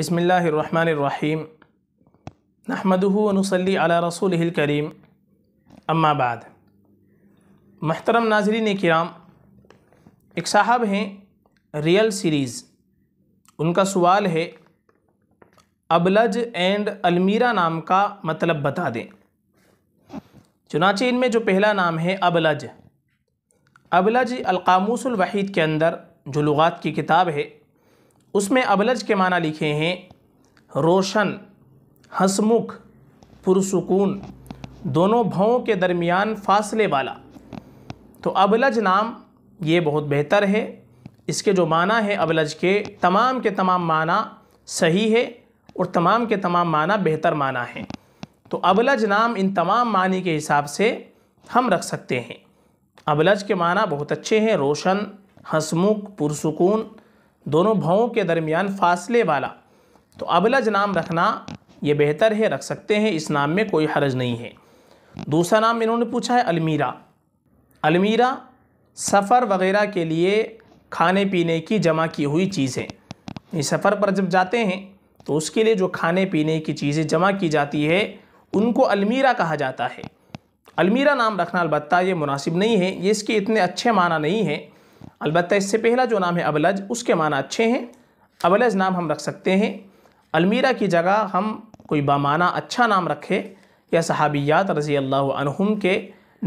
बसमीम नहमदनसली अला रसूल करीम अम्माबाद महतरम नाजरीन किराम एक साहब हैं रियल सीरीज़ उनका सवाल है अबलज एंड अलमीरा नाम का मतलब बता दें चुनाचे इनमें जो पहला नाम है अबलज अबलज अलकामूसुल वहीद के अंदर जो लुगात की किताब है उसमें अबलज के माना लिखे हैं रोशन हसमुख पुरसकून दोनों भावों के दरमियान फासले वाला तो अबलज नाम ये बहुत बेहतर है इसके जो माना है अबलज के तमाम के तमाम माना सही है और तमाम के तमाम माना बेहतर माना है तो अबलज नाम इन तमाम मानी के हिसाब से हम रख सकते हैं अबलज के माना बहुत अच्छे हैं रोशन हसमुख पुरसकून दोनों भावों के दरमियान फासले वाला तो अबलज नाम रखना ये बेहतर है रख सकते हैं इस नाम में कोई हर्ज नहीं है दूसरा नाम इन्होंने पूछा है अलमीरा अलमीरा सफ़र वगैरह के लिए खाने पीने की जमा की हुई चीज़ें सफ़र पर जब जाते हैं तो उसके लिए जो खाने पीने की चीज़ें जमा की जाती है उनको अलमीरा कहा जाता है अलमीरा नाम रखना अलबत् ये मुनासिब नहीं है ये इसके इतने अच्छे माना नहीं है अलबत् इससे पहला जो नाम है अबलज उसके माना अच्छे हैं अबलज नाम हम रख सकते हैं अलमीरा की जगह हम कोई बामाना अच्छा नाम रखें या सहाबियात रज़ी अल्लाह के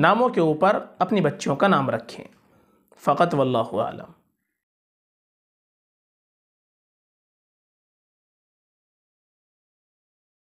नामों के ऊपर अपनी बच्चियों का नाम रखें फ़कत वल्लम